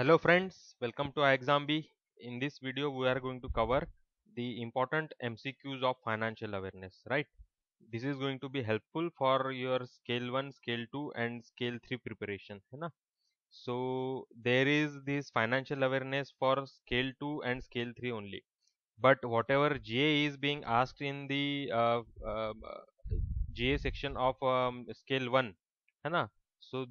hello friends welcome to iExamB in this video we are going to cover the important MCQs of financial awareness right this is going to be helpful for your scale 1 scale 2 and scale 3 preparation na? so there is this financial awareness for scale 2 and scale 3 only but whatever GA is being asked in the uh, uh, GA section of um, scale 1 hai na? so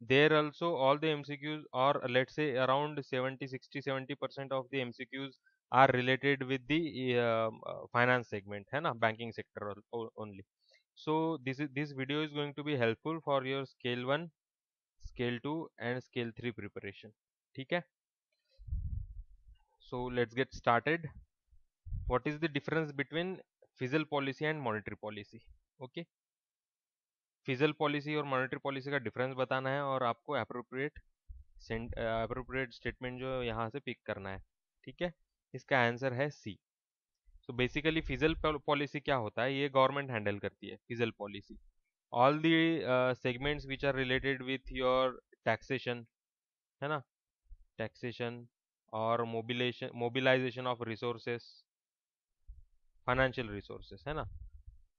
there also all the mcqs or let's say around 70 60 70 percent of the mcqs are related with the uh, um, uh, finance segment hai na, banking sector only so this is this video is going to be helpful for your scale 1 scale 2 and scale 3 preparation theek hai so let's get started what is the difference between fiscal policy and monetary policy okay fiscal policy और monetary policy का difference बताना है और आपको appropriate appropriate statement जो यहाँ से pick करना है ठीक है इसका आंसर है C so basically fiscal policy क्या होता है ये गवर्नमेंट हैंडल करती है fiscal policy all the segments which are related with your taxation है ना टैक्सेशन और mobilation mobilisation of resources financial resources है ना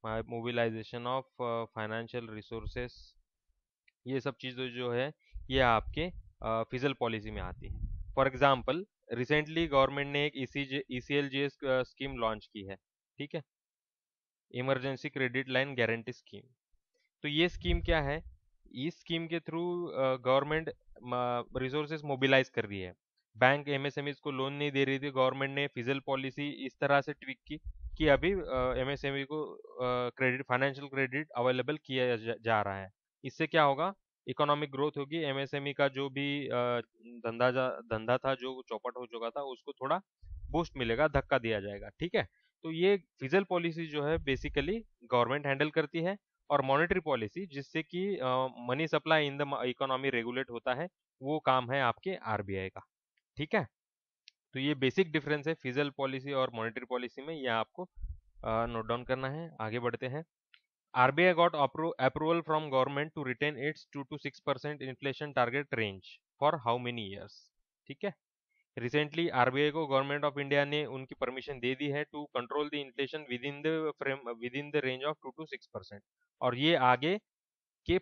मोबिलाइजेशन ऑफ फाइनेंशियल रिसोर्सेस ये सब चीज़ें जो है ये आपके फिजल पॉलिसी में आती है फॉर एग्जाम्पल रिसेंटली गवर्नमेंट ने एक ई सी स्कीम लॉन्च की है ठीक है emergency credit line guarantee scheme तो ये स्कीम क्या है इस स्कीम के थ्रू गवर्नमेंट रिसोर्सेज मोबिलाइज कर रही है बैंक एमएसएमईज e को लोन नहीं दे रही थी गवर्नमेंट ने फिजल पॉलिसी इस तरह से ट्विक की कि अभी एमएसएमई e को क्रेडिट फाइनेंशियल क्रेडिट अवेलेबल किया जा, जा रहा है इससे क्या होगा इकोनॉमिक ग्रोथ होगी एमएसएमई e का जो भी धंधा धंधा था जो चौपट हो चुका था उसको थोड़ा बूस्ट मिलेगा धक्का दिया जाएगा ठीक है तो ये फिजल पॉलिसी जो है बेसिकली गवर्नमेंट हैंडल करती है और मॉनेटरी पॉलिसी जिससे कि money supply in the economy regulate होता है वो काम है आपके आरबीआई का ठीक है तो ये बेसिक डिफरेंस है फिजल पॉलिसी और मॉनेटरी पॉलिसी में यह आपको नोट डाउन करना है आगे बढ़ते हैं RBI got approval from government to retain its two to six percent inflation target range for how many years ठीक है रिसेंटली आरबीआई को गवर्नमेंट ऑफ इंडिया ने उनकी परमिशन दे दी है to control the inflation within the frame within the range of two to six percent और ये आगे के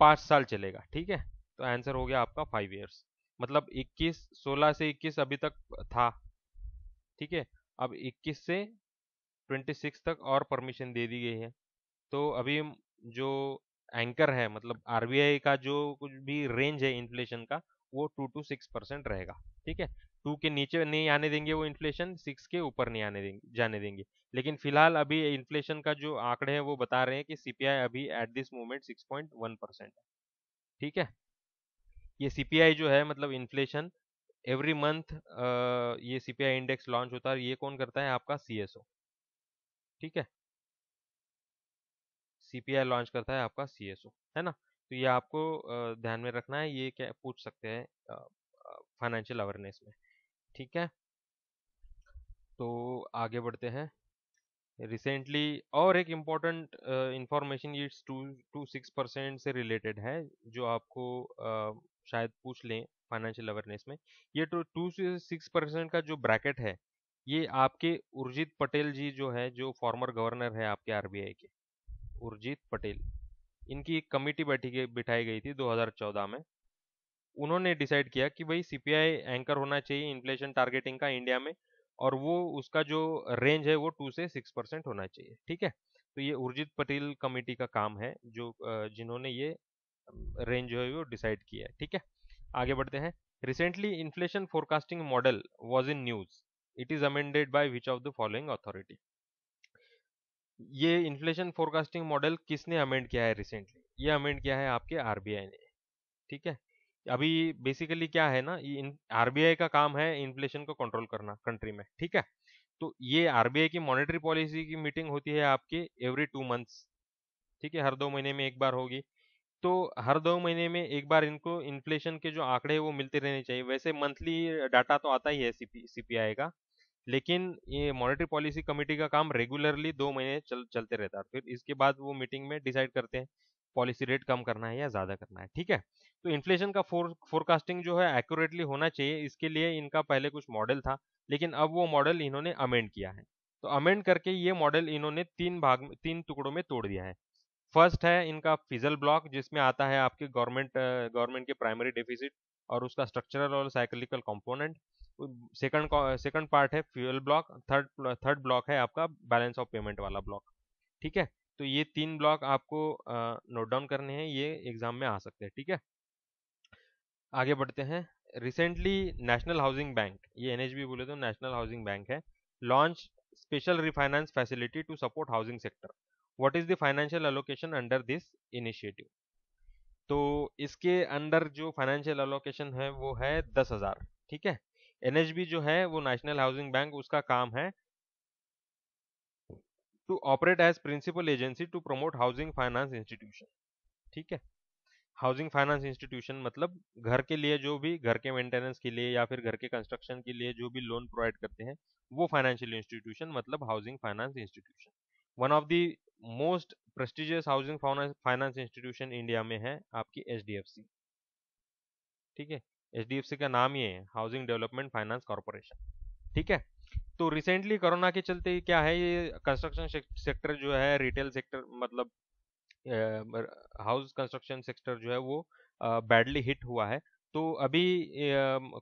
पांच साल चलेगा ठीक है तो आंसर हो गया आपका फाइव ईयर्स मतलब 21 16 से 21 अभी तक था ठीक है अब 21 से 26 तक और परमिशन दे दी गई है तो अभी जो एंकर है मतलब आरबीआई का जो कुछ भी रेंज है इन्फ्लेशन का वो टू टू सिक्स परसेंट रहेगा ठीक है टू के नीचे नहीं आने देंगे वो इन्फ्लेशन सिक्स के ऊपर नहीं आने देंगे जाने देंगे लेकिन फिलहाल अभी इन्फ्लेशन का जो आंकड़े हैं वो बता रहे हैं कि सीपीआई अभी at this moment six point one percent ठीक है ये सीपीआई जो है मतलब इन्फ्लेशन एवरी मंथ ये सीपीआई इंडेक्स लॉन्च होता है ये कौन करता है आपका सीएसओ ठीक है सीपीआई लॉन्च करता है आपका सीएसओ है ना तो ये आपको ध्यान में रखना है ये क्या पूछ सकते हैं फाइनेंशियल अवेयरनेस में ठीक है तो आगे बढ़ते हैं रिसेंटली और एक इम्पॉर्टेंट इंफॉर्मेशन ये टू टू सिक्स परसेंट से रिलेटेड है जो आपको शायद पूछ लें फाइनेंशियल अवेयरनेस में ये टू तो टू से सिक्स परसेंट का जो ब्रैकेट है ये आपके उर्जित पटेल जी जो है जो फॉर्मर गवर्नर है आपके आरबीआई के उर्जित पटेल इनकी एक कमेटी बैठी गई बिठाई गई थी 2014 में उन्होंने डिसाइड किया कि भाई सीपीआई एंकर होना चाहिए इन्फ्लेशन टारगेटिंग का इंडिया में और वो उसका जो रेंज है वो टू से सिक्स परसेंट होना चाहिए ठीक है तो ये उर्जित पटेल कमेटी का काम है जो जिन्होंने ये रेंज जो है वो डिसाइड किया है ठीक है आगे बढ़ते हैं recently inflation forecasting model was in news it is amended by which of the following authority ये इन्फ्लेशन फोरकास्टिंग मॉडल किसने अमेंड किया है रिसेंटली ये अमेंड किया है आपके आरबीआई ने ठीक है अभी बेसिकली क्या है ना आरबीआई का काम है इन्फ्लेशन को कंट्रोल करना कंट्री में ठीक है तो ये आरबीआई की मॉनेटरी पॉलिसी की मीटिंग होती है आपकी एवरी टू मंथ्स ठीक है हर दो महीने में एक बार होगी तो हर दो महीने में एक बार इनको इन्फ्लेशन के जो आंकड़े वो मिलते रहने चाहिए वैसे मंथली डाटा तो आता ही है सीपी सीपीआई का लेकिन ये मॉनेटरी पॉलिसी कमेटी का काम रेगुलरली दो महीने चल चलते रहता है फिर इसके बाद वो मीटिंग में डिसाइड करते हैं पॉलिसी रेट कम करना है या ज़्यादा करना है ठीक है तो इन्फ्लेशन का फोर फोरकास्टिंग जो है एक्यूरेटली होना चाहिए इसके लिए इनका पहले कुछ मॉडल था लेकिन अब वो मॉडल इन्होंने अमेंड किया है तो अमेंड करके ये मॉडल इन्होंने तीन भाग तीन टुकड़ों में तोड़ दिया है फर्स्ट है इनका फिजल ब्लॉक जिसमें आता है आपके गवर्नमेंट गवर्नमेंट के प्राइमरी डेफिसिट और उसका स्ट्रक्चरल और cyclical component second second part है fuel block third third block है आपका बैलेंस ऑफ पेमेंट वाला ब्लॉक ठीक है तो ये तीन ब्लॉक आपको नोट डाउन करने हैं ये एग्जाम में आ सकते हैं ठीक है आगे बढ़ते हैं रिसेंटली नेशनल हाउसिंग बैंक ये एन बोले तो नेशनल हाउसिंग बैंक है launch special refinance facility to support housing sector what is the financial allocation under this initiative तो इसके अंडर जो फाइनेंशियल एलोकेशन है वो है दस हजार ठीक है एनएचबी जो है वो नेशनल हाउसिंग बैंक उसका काम है to operate as principal agency to promote housing finance institution ठीक है हाउसिंग फाइनेंस इंस्टीट्यूशन मतलब घर के लिए जो भी घर के मेंटेनेंस के लिए या फिर घर के कंस्ट्रक्शन के लिए जो भी लोन प्रोवाइड करते हैं वो फाइनेंशियल इंस्टीट्यूशन मतलब housing finance institution one of the most prestigious housing finance institution India में है आपकी एच ठीक है एच का नाम ये है हाउसिंग डेवलपमेंट फाइनेंस कॉरपोरेशन ठीक है तो रिसेंटली कोरोना के चलते क्या है ये कंस्ट्रक्शन सेक्टर जो है रिटेल सेक्टर मतलब हाउस कंस्ट्रक्शन सेक्टर जो है वो बैडली हिट हुआ है तो अभी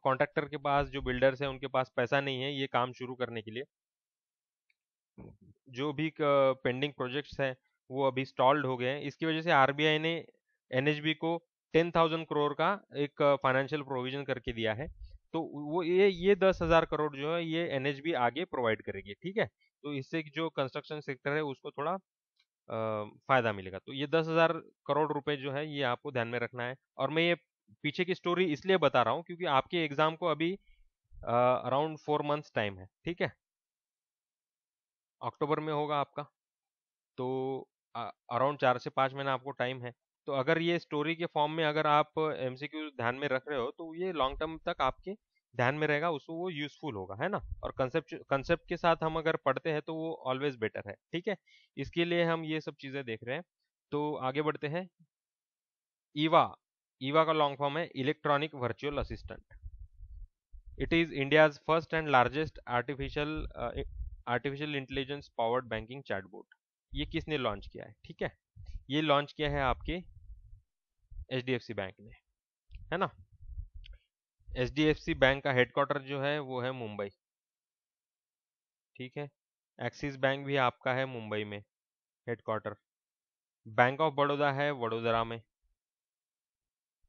कॉन्ट्रैक्टर के पास जो बिल्डर्स हैं उनके पास पैसा नहीं है ये काम शुरू करने के लिए जो भी पेंडिंग प्रोजेक्ट्स हैं वो अभी स्टॉल्ड हो गए हैं इसकी वजह से आरबीआई ने एनएचबी को टेन थाउजेंड करोड़ का एक फाइनेंशियल प्रोविजन करके दिया है तो वो ये ये दस हजार करोड़ जो है ये एनएचबी आगे प्रोवाइड करेगी ठीक है तो इससे जो कंस्ट्रक्शन सेक्टर है उसको थोड़ा आ, फायदा मिलेगा तो ये दस हजार करोड़ रुपए जो है ये आपको ध्यान में रखना है और मैं ये पीछे की स्टोरी इसलिए बता रहा हूँ क्योंकि आपके एग्जाम को अभी अराउंड फोर मंथ्स टाइम है ठीक है अक्टूबर में होगा आपका तो अराउंड चार से पाँच महीना आपको टाइम है तो अगर ये स्टोरी के फॉर्म में अगर आप एम ध्यान में रख रहे हो तो ये लॉन्ग टर्म तक आपके ध्यान में रहेगा उसको वो यूजफुल होगा है ना और कंसेप्ट कंसेप्ट के साथ हम अगर पढ़ते हैं तो वो ऑलवेज बेटर है ठीक है इसके लिए हम ये सब चीजें देख रहे हैं तो आगे बढ़ते हैं ईवा ईवा का लॉन्ग फॉर्म है electronic virtual assistant it is India's first and largest artificial artificial intelligence powered banking chatbot ये किसने लॉन्च किया है ठीक है ये लॉन्च किया है आपके एच बैंक ने है ना एच बैंक का हेडक्वार्टर जो है वो है मुंबई ठीक है एक्सिस बैंक भी आपका है मुंबई में हेडक्वार्टर बैंक ऑफ बड़ौदा है वडोदरा में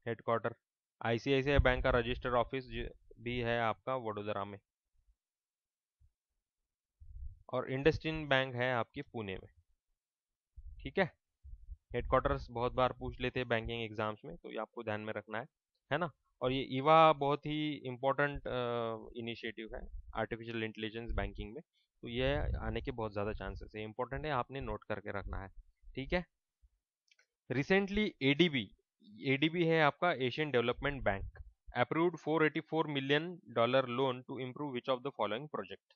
हेडक्वार्टर आईसीआईसीआई बैंक का रजिस्टर ऑफिस भी है आपका वडोदरा में और इंडस्ट्रिन बैंक है आपके पुणे में ठीक है हेडक्वार्टर्स बहुत बार पूछ लेते हैं बैंकिंग एग्जाम्स में तो ये आपको ध्यान में रखना है है ना और ये ईवा बहुत ही इम्पोर्टेंट इनिशिएटिव है आर्टिफिशियल इंटेलिजेंस बैंकिंग में तो ये आने के बहुत ज़्यादा चांसेस है इंपॉर्टेंट है आपने नोट करके रखना है ठीक है रिसेंटली एडीबी एडीबी है आपका Asian development bank approved 484 million dollar loan to improve which of the following project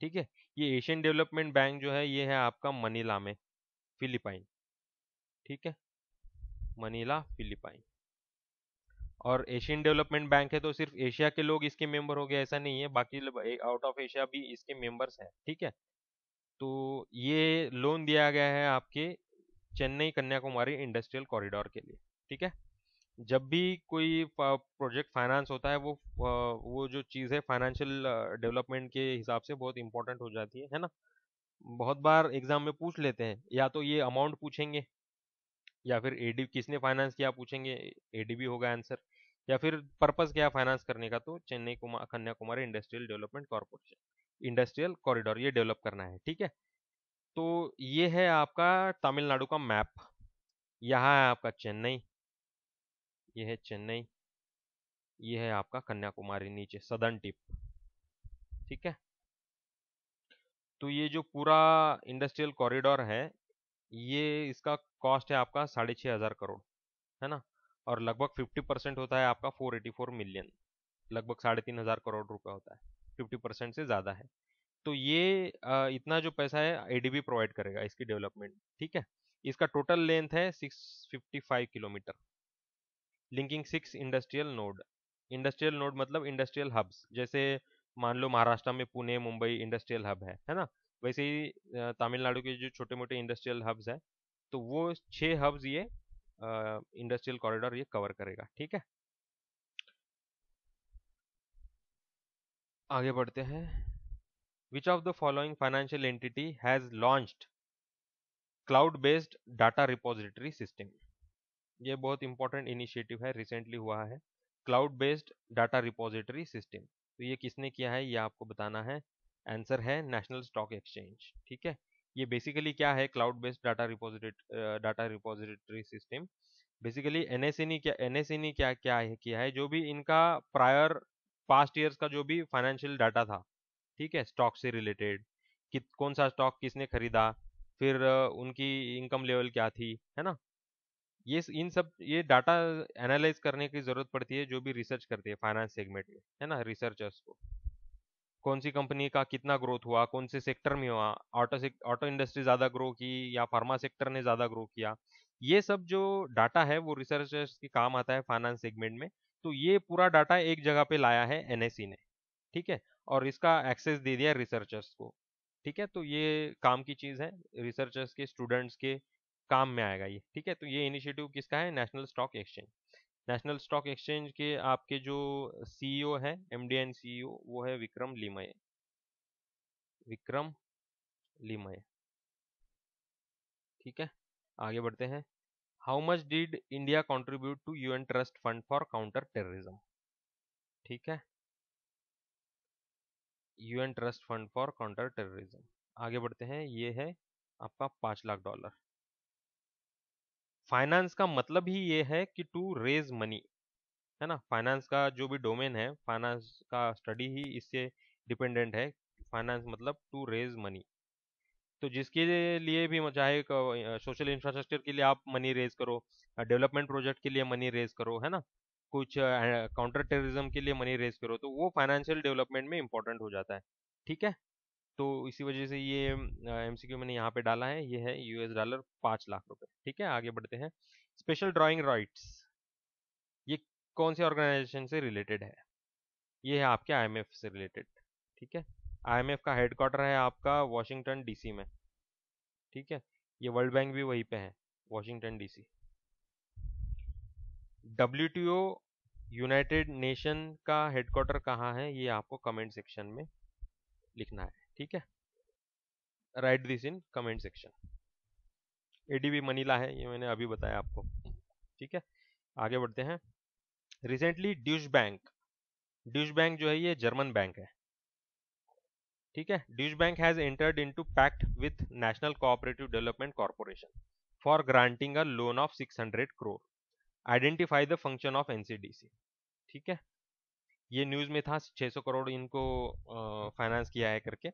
ठीक है ये एशियन डेवलपमेंट बैंक जो है ये है आपका मनीला में फिलीपाइन ठीक है मनीला फिलीपाइन और एशियन डेवलपमेंट बैंक है तो सिर्फ एशिया के लोग इसके मेंबर हो गए ऐसा नहीं है बाकी आउट ऑफ एशिया भी इसके मेंबर्स हैं ठीक है तो ये लोन दिया गया है आपके चेन्नई कन्याकुमारी इंडस्ट्रियल कॉरिडोर के लिए ठीक है जब भी कोई प्रोजेक्ट फाइनेंस होता है वो वो जो चीज़ है फाइनेंशियल डेवलपमेंट के हिसाब से बहुत इंपॉर्टेंट हो जाती है है ना बहुत बार एग्जाम में पूछ लेते हैं या तो ये अमाउंट पूछेंगे या फिर एडी किसने फाइनेंस किया पूछेंगे एडीबी होगा आंसर या फिर पर्पस क्या फाइनेंस करने का तो Chennai Kumar Kanyakumari industrial development corporation industrial corridor ये डेवलप करना है ठीक है तो ये है आपका तमिलनाडु का मैप यहाँ है आपका चेन्नई ये है चेन्नई ये है आपका कन्याकुमारी नीचे सदर्न टिप ठीक है तो ये जो पूरा इंडस्ट्रियल कॉरिडोर है ये इसका कॉस्ट है आपका साढ़े छः हज़ार करोड़ है ना और लगभग फिफ्टी परसेंट होता है आपका फोर एटी फोर मिलियन लगभग साढ़े तीन हज़ार करोड़ रुपए होता है फिफ्टी परसेंट से ज़्यादा है तो ये इतना जो पैसा है एडीबी प्रोवाइड करेगा इसकी डेवलपमेंट ठीक है इसका टोटल लेंथ है 655 kilometre linking six industrial node industrial node मतलब इंडस्ट्रियल हब्स जैसे मान लो महाराष्ट्र में पुणे मुंबई इंडस्ट्रियल हब है है ना वैसे ही तमिलनाडु के जो छोटे मोटे इंडस्ट्रियल हब्स हैं तो वो छः हब्स ये इंडस्ट्रियल कॉरिडोर ये कवर करेगा ठीक है आगे बढ़ते हैं which of the following financial entity has launched cloud based data repository system ये बहुत इंपॉर्टेंट इनिशिएटिव है रिसेंटली हुआ है cloud based data repository system तो ये किसने किया है ये आपको बताना है आंसर है नेशनल स्टॉक एक्सचेंज ठीक है ये बेसिकली क्या है cloud based data reposit data repository system basically N S ने क्या एन एस ने क्या क्या है किया है जो भी इनका प्रायर पास्ट ईयर्स का जो भी फाइनेंशियल डाटा था ठीक है स्टॉक से रिलेटेड कि कौन सा स्टॉक किसने खरीदा फिर उनकी इनकम लेवल क्या थी है ना ये इन सब ये डाटा एनालाइज करने की जरूरत पड़ती है जो भी रिसर्च करती है फाइनेंस सेगमेंट में है ना रिसर्चर्स को कौन सी कंपनी का कितना ग्रोथ हुआ कौन से सेक्टर में हुआ ऑटो ऑटो इंडस्ट्री ज़्यादा ग्रो की या फार्मा सेक्टर ने ज़्यादा ग्रो किया ये सब जो डाटा है वो रिसर्चर्स के काम आता है फाइनेंस सेगमेंट में तो ये पूरा डाटा एक जगह पे लाया है एनएससी ने ठीक है और इसका एक्सेस दे दिया रिसर्चर्स को ठीक है तो ये काम की चीज़ है रिसर्चर्स के स्टूडेंट्स के काम में आएगा ये ठीक है तो ये इनिशिएटिव किसका है national stock exchange national stock exchange के आपके जो सीईओ है एमडी एंड सीईओ वो है विक्रम लिमय विक्रम लिमय ठीक है आगे बढ़ते हैं how much did India contribute to UN trust fund for counter terrorism ठीक है UN trust fund for counter terrorism आगे बढ़ते हैं ये है आपका पांच लाख डॉलर फाइनेंस का मतलब ही ये है कि टू रेज मनी है ना फाइनेंस का जो भी डोमेन है फाइनेंस का स्टडी ही इससे डिपेंडेंट है फाइनेंस मतलब टू रेज मनी तो जिसके लिए भी चाहे सोशल इंफ्रास्ट्रक्चर के लिए आप मनी रेज करो डेवलपमेंट प्रोजेक्ट के लिए मनी रेज करो है ना कुछ काउंटर टेररिज्म के लिए मनी रेज करो तो वो फाइनेंशियल डेवलपमेंट में इंपॉर्टेंट हो जाता है ठीक है तो इसी वजह से ये एमसीक्यू मैंने यहाँ पे डाला है ये है यूएस डॉलर पांच लाख रुपए ठीक है आगे बढ़ते हैं स्पेशल ड्राइंग राइट्स ये कौन से ऑर्गेनाइजेशन से रिलेटेड है ये है आपके आईएमएफ से रिलेटेड ठीक है आईएमएफ का हेडक्वार्टर है आपका वॉशिंगटन डीसी में ठीक है ये वर्ल्ड बैंक भी वहीं पे है Washington DC W United Nation का हेडक्वार्टर कहाँ है ये आपको कमेंट सेक्शन में लिखना है ठीक है write this in comment section ADB Manila है ये मैंने अभी बताया आपको ठीक है आगे बढ़ते हैं recently Deutsche bank Deutsche bank जो है ये जर्मन बैंक है ठीक है Deutsche bank has entered into pact with national cooperative development corporation for granting a loan of 600 crore identify the function of NCDC ठीक है ये न्यूज़ में था 600 करोड़ इनको फाइनेंस किया है करके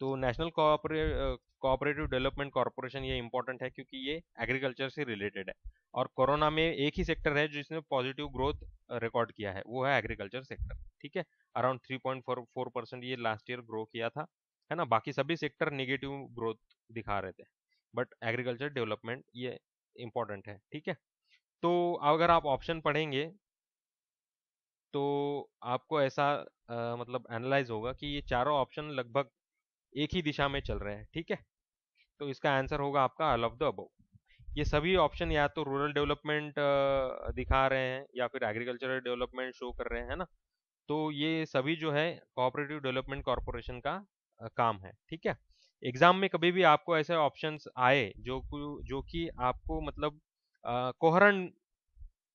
तो नेशनल कोऑपरेटिव डेवलपमेंट कॉरपोरेशन ये इंपॉर्टेंट है क्योंकि ये एग्रीकल्चर से रिलेटेड है और कोरोना में एक ही सेक्टर है जिसने पॉजिटिव ग्रोथ रिकॉर्ड किया है वो है एग्रीकल्चर सेक्टर ठीक है अराउंड फोर परसेंट ये लास्ट ईयर ग्रो किया था है ना बाकी सभी सेक्टर निगेटिव ग्रोथ दिखा रहे थे बट एग्रीकल्चर डेवलपमेंट ये इंपॉर्टेंट है ठीक है तो अगर आप ऑप्शन पढ़ेंगे तो आपको ऐसा आ, मतलब एनालाइज होगा कि ये चारों ऑप्शन लगभग एक ही दिशा में चल रहे हैं ठीक है तो इसका आंसर होगा आपका ऑल ऑफ द अबो ये सभी ऑप्शन या तो रूरल डेवलपमेंट दिखा रहे हैं या फिर एग्रीकल्चरल डेवलपमेंट शो कर रहे हैं ना तो ये सभी जो है कोऑपरेटिव डेवलपमेंट कॉरपोरेशन का आ, काम है ठीक है एग्जाम में कभी भी आपको ऐसे ऑप्शंस आए जो जो कि आपको मतलब कोहरन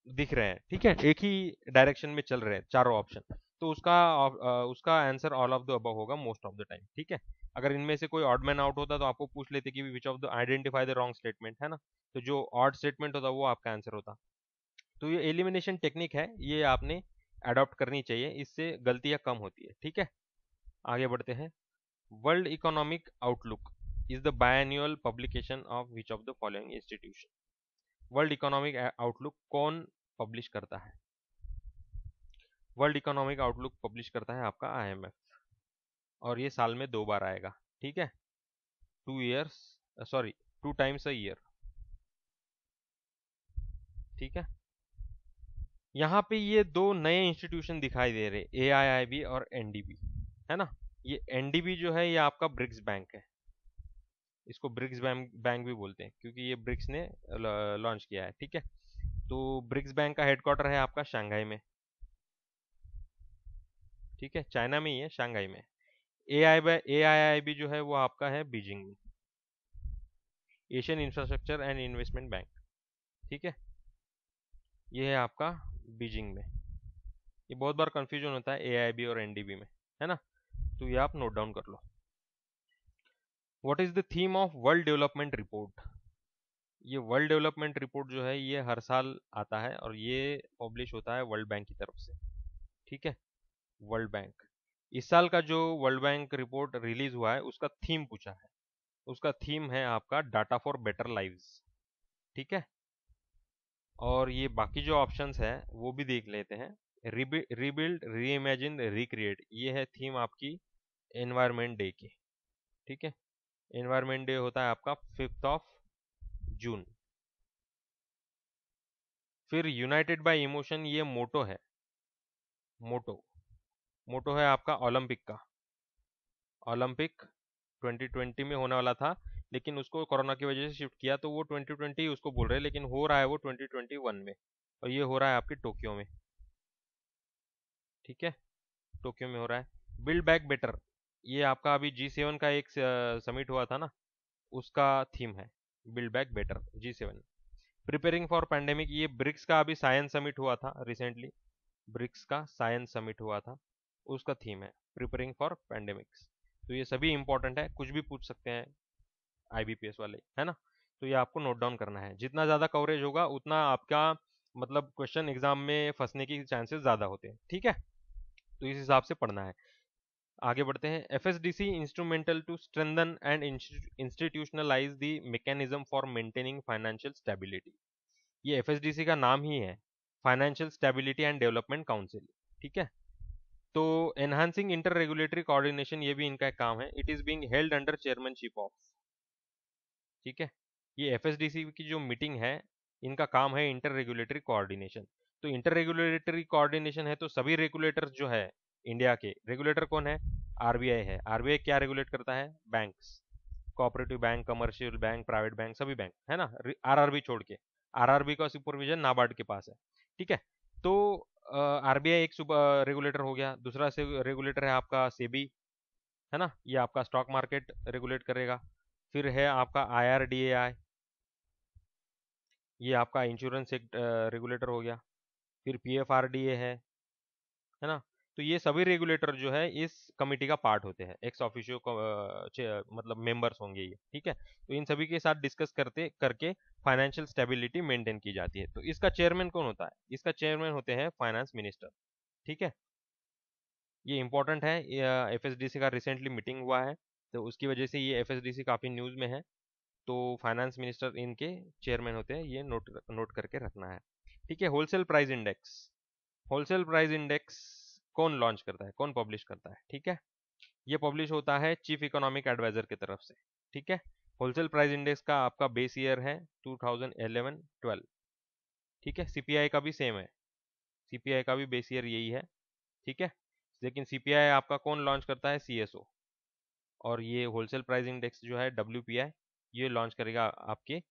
दिख रहे हैं ठीक है हम्म। एक ही डायरेक्शन में चल रहे हैं चारों ऑप्शन तो उसका उसका आंसर ऑल ऑफ द अब होगा मोस्ट ऑफ द टाइम ठीक है अगर इनमें से कोई ऑडमैन आउट होता तो आपको पूछ लेते कि which of the identify the wrong statement है ना तो जो ऑड स्टेटमेंट होता वो आपका आंसर होता तो ये एलिमिनेशन टेक्निक है ये आपने अडॉप्ट करनी चाहिए इससे गलतियाँ कम होती है ठीक है आगे बढ़ते हैं world economic outlook is the biannual publication of which of the following institution world economic outlook कौन पब्लिश करता है वर्ल्ड इकोनॉमिक आउटलुक पब्लिश करता है आपका आईएमएफ और ये साल में दो बार आएगा ठीक है two years sorry two times a year ठीक है यहाँ पे ये दो नए इंस्टीट्यूशन दिखाई दे रहे ए आई और एनडीबी है ना ये एनडीबी जो है ये आपका ब्रिक्स बैंक है इसको ब्रिक्स बैंक भी बोलते हैं क्योंकि ये ब्रिक्स ने लॉन्च किया है ठीक है तो ब्रिक्स बैंक का हेडक्वार्टर है आपका शंघाई में ठीक है चाइना में ही है शंघाई में ए आई ए आई आई बी जो है वो आपका है बीजिंग में Asian infrastructure and investment bank ठीक है ये है आपका बीजिंग में ये बहुत बार कंफ्यूजन होता है ए आई बी और एनडीबी में है ना तो ये आप नोट डाउन कर लो what is the theme of world development report ये वर्ल्ड डेवलपमेंट रिपोर्ट जो है ये हर साल आता है और ये पब्लिश होता है वर्ल्ड बैंक की तरफ से ठीक है वर्ल्ड बैंक इस साल का जो वर्ल्ड बैंक रिपोर्ट रिलीज हुआ है उसका थीम पूछा है उसका थीम है आपका डाटा फॉर बेटर लाइव्स ठीक है और ये बाकी जो ऑप्शंस है वो भी देख लेते हैं रिबिल्ड रीइमेजिन रिक्रिएट ये है थीम आपकी एनवायरमेंट डे की ठीक है इन्वायरमेंट डे होता है आपका फिफ्थ ऑफ जून फिर यूनाइटेड बाय इमोशन ये मोटो है मोटो मोटो है आपका ओलंपिक का ओलंपिक 2020 में होने वाला था लेकिन उसको कोरोना की वजह से शिफ्ट किया तो वो 2020 उसको बोल रहे हैं लेकिन हो रहा है वो 2021 में और ये हो रहा है आपके टोक्यो में ठीक है टोक्यो में हो रहा है बिल्ड बैक बेटर ये आपका अभी जी सेवन का एक समिट हुआ था ना उसका थीम है build back better G seven preparing for pandemic ये ब्रिक्स का अभी साइंस समिट हुआ था रिसेंटली ब्रिक्स का साइंस समिट हुआ था उसका थीम है प्रिपेयरिंग फॉर पैंडेमिक्स तो ये सभी इंपॉर्टेंट है कुछ भी पूछ सकते हैं आईबीपीएस वाले है ना तो ये आपको नोट डाउन करना है जितना ज़्यादा कवरेज होगा उतना आपका मतलब क्वेश्चन एग्जाम में फंसने की चांसेस ज़्यादा होते हैं ठीक है तो इस हिसाब से पढ़ना है आगे बढ़ते हैं F S D C instrumental to strengthen and institutionalise the mechanism for maintaining financial stability ये एफ एस डी सी का नाम ही है financial stability and development council ठीक है तो एनहांसिंग इंटर रेगुलेटरी कोऑर्डिनेशन ये भी इनका एक काम है it is being held under chairmanship of ठीक है ये एफ एस डी सी की जो मीटिंग है इनका काम है इंटर रेगुलेटरी कोऑर्डिनेशन तो इंटर रेगुलेटरी कोऑर्डिनेशन है तो सभी रेगुलेटर्स जो है इंडिया के रेगुलेटर कौन है आरबीआई है आरबीआई क्या रेगुलेट करता है bank cooperative bank commercial bank private bank सभी बैंक है ना आरआरबी छोड़ के आरआरबी का सुपरविजन नाबार्ड के पास है ठीक है तो आरबीआई एक रेगुलेटर हो गया दूसरा से रेगुलेटर है आपका सेबी है ना ये आपका स्टॉक मार्केट रेगुलेट करेगा फिर है आपका आईआरडीएआई ये आपका इंश्योरेंस एक रेगुलेटर हो गया फिर पीएफआरडीए है है ना तो ये सभी रेगुलेटर जो है इस कमेटी का पार्ट होते हैं एक्स ऑफिशियो मतलब मेंबर्स होंगे ये ठीक है तो इन सभी के साथ डिस्कस करते करके फाइनेंशियल स्टेबिलिटी मेंटेन की जाती है तो इसका चेयरमैन कौन होता है इसका चेयरमैन होते हैं फाइनेंस मिनिस्टर ठीक है ये इंपॉर्टेंट है एफ का रिसेंटली मीटिंग हुआ है तो उसकी वजह से ये एफ काफ़ी न्यूज़ में है तो फाइनेंस मिनिस्टर इनके चेयरमैन होते हैं ये नोट नोट करके रखना है ठीक है wholesale price index wholesale price index कौन लॉन्च करता है कौन पब्लिश करता है ठीक है ये पब्लिश होता है चीफ इकोनॉमिक एडवाइजर की तरफ से ठीक है होलसेल प्राइस इंडेक्स का आपका बेस ईयर है 2011-12 ठीक है सीपीआई का भी सेम है सीपीआई का भी बेस ईयर यही है ठीक है लेकिन सीपीआई आपका कौन लॉन्च करता है सीएसओ और ये होलसेल प्राइस इंडेक्स जो है डब्ल्यू ये लॉन्च करेगा आपके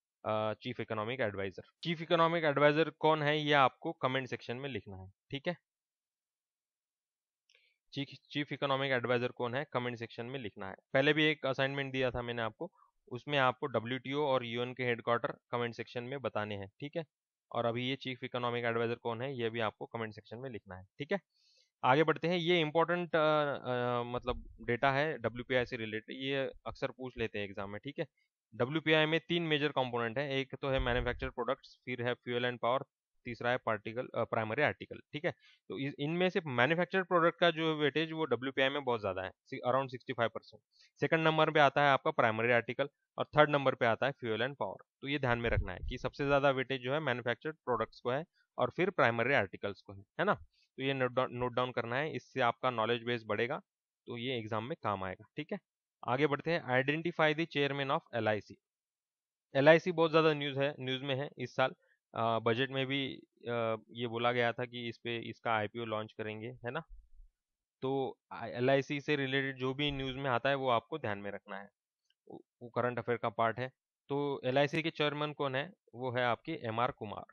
chief economic adviser chief economic adviser कौन है ये आपको कमेंट सेक्शन में लिखना है ठीक है चीफ चीफ इकोनॉमिक एडवाइजर कौन है कमेंट सेक्शन में लिखना है पहले भी एक असाइनमेंट दिया था मैंने आपको उसमें आपको डब्ल्यू और यूएन के हेडक्वार्टर कमेंट सेक्शन में बताने हैं ठीक है और अभी ये चीफ इकोनॉमिक एडवाइजर कौन है ये भी आपको कमेंट सेक्शन में लिखना है ठीक है आगे बढ़ते हैं ये इंपॉर्टेंट मतलब डेटा है डब्ल्यू से रिलेटेड ये अक्सर पूछ लेते हैं एग्जाम में ठीक है डब्ल्यू में तीन मेजर कंपोनेंट है एक तो है मैन्युफैक्चर प्रोडक्ट्स फिर है फ्यूल एंड पावर तीसरा है पार्टिकल प्राइमरी आर्टिकल ठीक है तो इनमें से मैन्युफैक्चर प्रोडक्ट का जो वेटेज वो डब्ल्यू में बहुत ज़्यादा है around sixty five percent second number पे आता है आपका प्राइमरी आर्टिकल और थर्ड नंबर पे आता है फ्यूल एंड पावर तो ये ध्यान में रखना है कि सबसे ज़्यादा वेटेज जो है मैन्युफैक्चर्ड प्रोडक्ट्स को है और फिर प्राइमरी आर्टिकल्स को है है ना तो ये नोट डाउन करना है इससे आपका नॉलेज बेस बढ़ेगा तो ये एग्जाम में काम आएगा ठीक है आगे बढ़ते हैं identify the chairman of L I C बहुत ज़्यादा न्यूज़ है न्यूज़ में है इस साल बजट में भी ये बोला गया था कि इस पे इसका आईपीओ लॉन्च करेंगे है ना तो एल से रिलेटेड जो भी न्यूज़ में आता है वो आपको ध्यान में रखना है वो करंट अफेयर का पार्ट है तो एल के चेयरमैन कौन है वो है आपके एम कुमार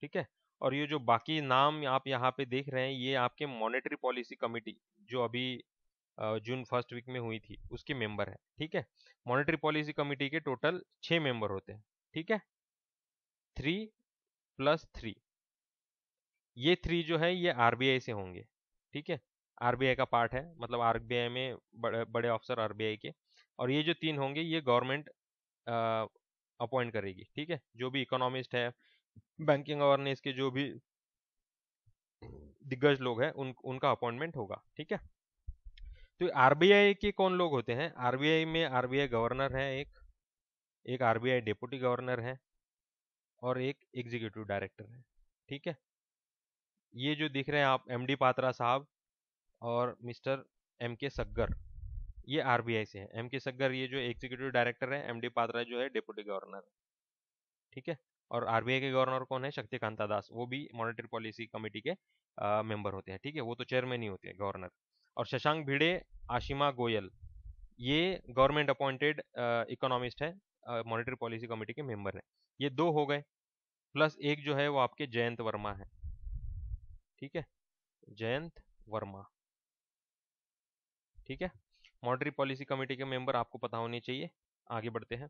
ठीक है और ये जो बाकी नाम आप यहाँ पे देख रहे हैं ये आपके मॉनेटरी पॉलिसी कमेटी जो अभी जून फर्स्ट वीक में हुई थी उसके मेंबर है ठीक है मॉनेटरी पॉलिसी कमेटी के टोटल छः मेंबर होते हैं ठीक है थ्री प्लस थ्री ये थ्री जो है ये आरबीआई से होंगे ठीक है आरबीआई का पार्ट है मतलब आरबीआई में बड़े बड़े ऑफिसर आरबीआई के और ये जो तीन होंगे ये गवर्नमेंट अपॉइंट करेगी ठीक है जो भी इकोनॉमिस्ट है बैंकिंग अवेयरनेस के जो भी दिग्गज लोग हैं उन उनका अपॉइंटमेंट होगा ठीक है तो आरबीआई के कौन लोग होते हैं आरबीआई में आरबीआई गवर्नर है एक एक आरबीआई डेप्यूटी गवर्नर है और एक एग्जीक्यूटिव डायरेक्टर है ठीक है ये जो दिख रहे हैं आप एमडी पात्रा साहब और मिस्टर एम के सग्गर ये आरबीआई से है एम के सग्गर ये जो एग्जीक्यूटिव डायरेक्टर है एमडी पात्रा जो है डिप्यूटी गवर्नर ठीक है और आरबीआई के गवर्नर कौन है शक्तिकांता दास वो भी मॉनिटरी पॉलिसी कमेटी के मेंबर होते हैं ठीक है वो तो चेयरमैन ही होते हैं गवर्नर और शशांक भिड़े आशिमा गोयल ये गवर्नमेंट अपॉइंटेड इकोनॉमिस्ट है मॉनिटरी पॉलिसी कमेटी के मेंबर है ये दो हो गए प्लस एक जो है वो आपके जयंत वर्मा है ठीक है जयंत वर्मा ठीक है मॉडरी पॉलिसी कमेटी के मेंबर आपको पता होने चाहिए आगे बढ़ते हैं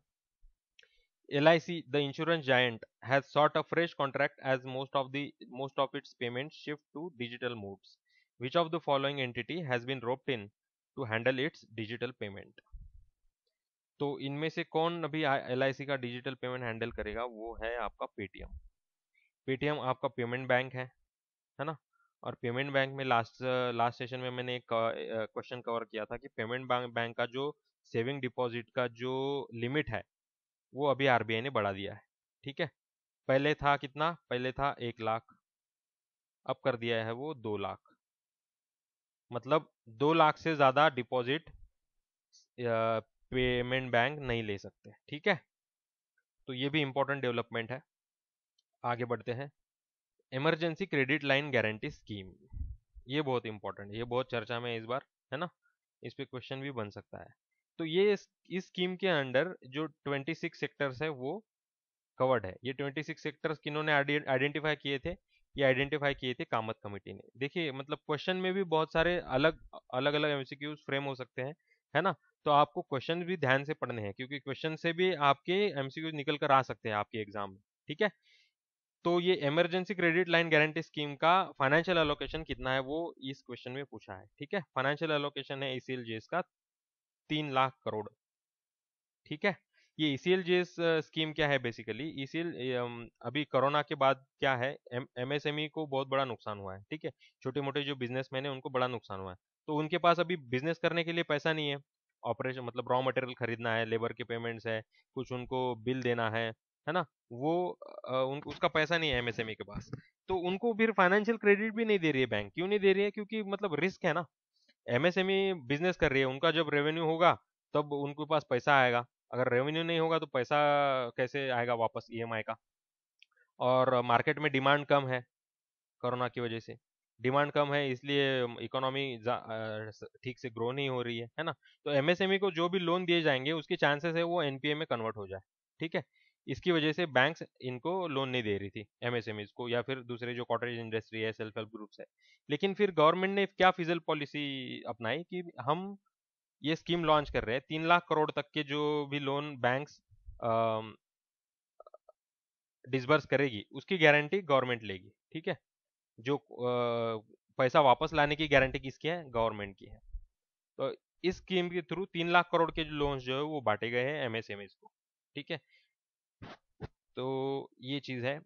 L I C the insurance giant has short a fresh contract as most of the most of its payment shift to digital modes which of the following entity has been roped in to handle its digital payment तो इनमें से कौन अभी L का digital payment handle करेगा वो है आपका पेटीएम पेटीएम आपका पेमेंट बैंक है है ना और पेमेंट बैंक में लास्ट लास्ट सेशन में मैंने एक क्वेश्चन कवर किया था कि पेमेंट बैंक का जो सेविंग डिपॉजिट का जो लिमिट है वो अभी आरबीआई ने बढ़ा दिया है ठीक है पहले था कितना पहले था एक लाख अब कर दिया है वो दो लाख मतलब दो लाख से ज्यादा डिपॉजिट पेमेंट बैंक नहीं ले सकते ठीक है तो ये भी इंपॉर्टेंट डेवलपमेंट है आगे बढ़ते हैं emergency credit line guarantee scheme ये बहुत इंपॉर्टेंट है ये बहुत चर्चा में इस बार है ना इस पर क्वेश्चन भी बन सकता है तो ये इस स्कीम के अंडर जो 26 सेक्टर्स है वो कवर्ड है ये 26 सेक्टर्स किन्होंने आइडेंटिफाई किए थे ये आइडेंटिफाई किए थे कामत कमेटी ने देखिए मतलब क्वेश्चन में भी बहुत सारे अलग अलग अलग एमसीक्यूज फ्रेम हो सकते हैं है ना तो आपको क्वेश्चन भी ध्यान से पढ़ने हैं क्योंकि क्वेश्चन से भी आपके एमसीक्यू निकल कर आ सकते हैं आपके एग्जाम में ठीक है तो ये emergency credit line guarantee scheme का फाइनेंशियल एलोकेशन कितना है वो इस क्वेश्चन में पूछा है ठीक है फाइनेंशियल एलोकेशन है ईसीएलजेएस e का तीन लाख करोड़ ठीक है ये एस e स्कीम क्या है बेसिकली ईसीएल e अभी कोरोना के बाद क्या है एमएसएमई को बहुत बड़ा नुकसान हुआ है ठीक है छोटे मोटे जो बिजनेसमैन है उनको बड़ा नुकसान हुआ है तो उनके पास अभी बिजनेस करने के लिए पैसा नहीं है ऑपरेशन मतलब रॉ मटेरियल खरीदना है लेबर के पेमेंट्स है कुछ उनको बिल देना है है ना वो उन, उसका पैसा नहीं है एमएसएमई e के पास तो उनको फिर फाइनेंशियल क्रेडिट भी नहीं दे रही है बैंक क्यों नहीं दे रही है क्योंकि मतलब रिस्क है ना एमएसएमई e बिजनेस कर रही है उनका जब रेवेन्यू होगा तब उनके पास पैसा आएगा अगर रेवेन्यू नहीं होगा तो पैसा कैसे आएगा वापस ईएमआई e का और मार्केट में डिमांड कम है कोरोना की वजह से डिमांड कम है इसलिए इकोनॉमी ठीक से ग्रो नहीं हो रही है है ना तो एमएसएमई को जो भी लोन दिए जाएंगे उसके चांसेस है वो एनपीए में कन्वर्ट हो जाए ठीक है इसकी वजह से बैंक्स इनको लोन नहीं दे रही थी एमएसएमई को या फिर दूसरे जो कॉटरेज इंडस्ट्री है सेल्फ हेल्प ग्रुप्स है लेकिन फिर गवर्नमेंट ने क्या फिजल पॉलिसी अपनाई कि हम ये स्कीम लॉन्च कर रहे हैं तीन लाख करोड़ तक के जो भी लोन बैंक्स डिसबर्स करेगी उसकी गारंटी गवर्नमेंट लेगी ठीक है जो पैसा वापस लाने की गारंटी किसकी है गवर्नमेंट की है तो इस स्कीम के थ्रू तीन लाख करोड़ के जो लोन्स जो है वो बांटे गए हैं एमएसएमएस को ठीक है तो ये चीज़ है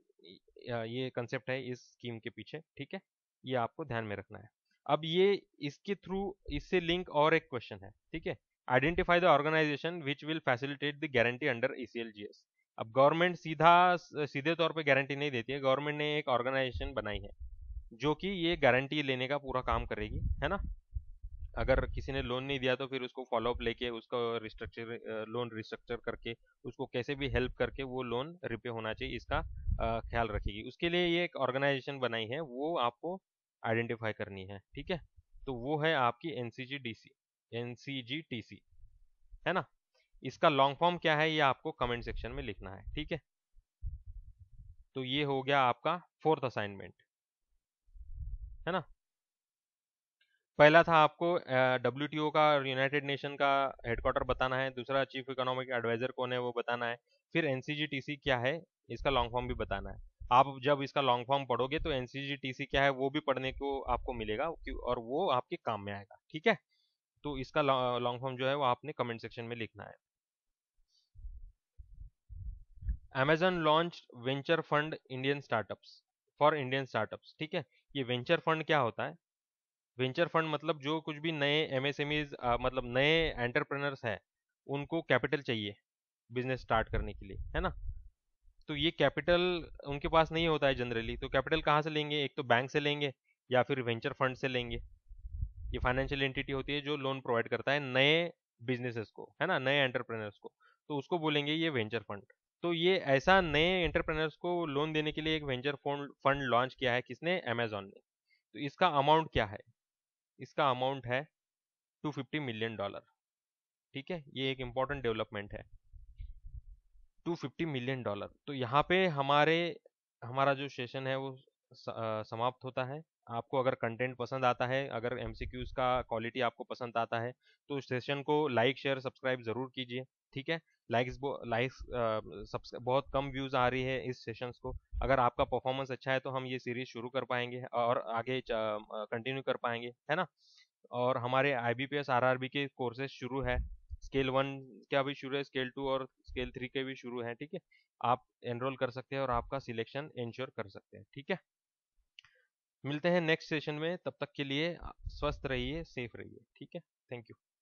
ये कंसेप्ट है इस स्कीम के पीछे ठीक है ये आपको ध्यान में रखना है अब ये इसके थ्रू इससे लिंक और एक क्वेश्चन है ठीक है identify the organisation which will facilitate the guarantee under ECLGS अब गवर्नमेंट सीधा सीधे तौर पे गारंटी नहीं देती है गवर्नमेंट ने एक ऑर्गेनाइजेशन बनाई है जो कि ये गारंटी लेने का पूरा काम करेगी है ना अगर किसी ने लोन नहीं दिया तो फिर उसको फॉलोअप लेके उसका रिस्ट्रक्चर लोन रिस्ट्रक्चर करके उसको कैसे भी हेल्प करके वो लोन रिपे होना चाहिए इसका ख्याल रखेगी उसके लिए ये एक ऑर्गेनाइजेशन बनाई है वो आपको आइडेंटिफाई करनी है ठीक है तो वो है आपकी टी एनसीजीटीसी है ना इसका लॉन्ग फॉर्म क्या है ये आपको कमेंट सेक्शन में लिखना है ठीक है तो ये हो गया आपका फोर्थ असाइनमेंट है ना पहला था आपको डब्ल्यू का यूनाइटेड नेशन का हेडक्वार्टर बताना है दूसरा चीफ इकोनॉमिक एडवाइजर कौन है वो बताना है फिर एनसीजीटीसी क्या है इसका लॉन्ग फॉर्म भी बताना है आप जब इसका लॉन्ग फॉर्म पढ़ोगे तो एनसीजीटीसी क्या है वो भी पढ़ने को आपको मिलेगा और वो आपके काम में आएगा ठीक है तो इसका लॉन्ग फॉर्म जो है वो आपने कमेंट सेक्शन में लिखना है Amazon launched venture fund Indian startups. For Indian startups ठीक है ये वेंचर फंड क्या होता है वेंचर फंड मतलब जो कुछ भी नए एमएसएमईज मतलब नए एंटरप्रेनर्स हैं उनको कैपिटल चाहिए बिजनेस स्टार्ट करने के लिए है ना तो ये कैपिटल उनके पास नहीं होता है जनरली तो कैपिटल कहाँ से लेंगे एक तो बैंक से लेंगे या फिर वेंचर फंड से लेंगे ये फाइनेंशियल एंटिटी होती है जो लोन प्रोवाइड करता है नए बिजनेसेस को है ना नए एंटरप्रेनर्स को तो उसको बोलेंगे ये वेंचर फंड तो ये ऐसा नए एंटरप्रेनर्स को लोन देने के लिए एक वेंचर फंड लॉन्च किया है किसने अमेजोन ने तो इसका अमाउंट क्या है इसका अमाउंट है 250 मिलियन डॉलर ठीक है ये एक इम्पॉर्टेंट डेवलपमेंट है 250 मिलियन डॉलर तो यहाँ पे हमारे हमारा जो सेशन है वो समाप्त होता है आपको अगर कंटेंट पसंद आता है अगर एम का क्वालिटी आपको पसंद आता है तो सेशन को लाइक शेयर सब्सक्राइब ज़रूर कीजिए ठीक है लाइक्स लाइक्स uh, बहुत कम व्यूज आ रही है इस सेशंस को अगर आपका परफॉर्मेंस अच्छा है तो हम ये सीरीज शुरू कर पाएंगे और आगे कंटिन्यू कर पाएंगे है ना और हमारे I B P S R R B के कोर्सेज शुरू है स्केल वन का भी शुरू है स्केल टू और स्केल थ्री के भी शुरू है ठीक है आप एनरोल कर सकते हैं और आपका सिलेक्शन इंश्योर कर सकते हैं ठीक है मिलते हैं नेक्स्ट सेशन में तब तक के लिए स्वस्थ रहिए सेफ रहिए ठीक है थैंक यू